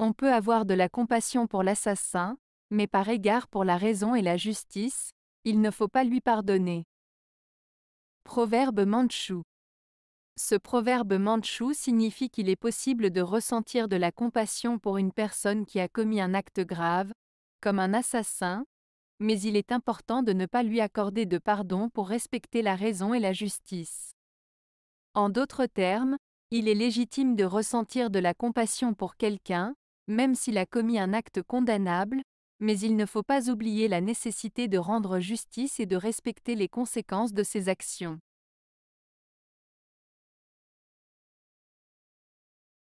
On peut avoir de la compassion pour l'assassin, mais par égard pour la raison et la justice, il ne faut pas lui pardonner. Proverbe mandchou. Ce proverbe mandchou signifie qu'il est possible de ressentir de la compassion pour une personne qui a commis un acte grave, comme un assassin, mais il est important de ne pas lui accorder de pardon pour respecter la raison et la justice. En d'autres termes, il est légitime de ressentir de la compassion pour quelqu'un, même s'il a commis un acte condamnable, mais il ne faut pas oublier la nécessité de rendre justice et de respecter les conséquences de ses actions.